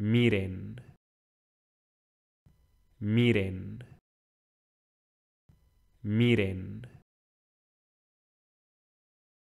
Miren. Miren. Miren.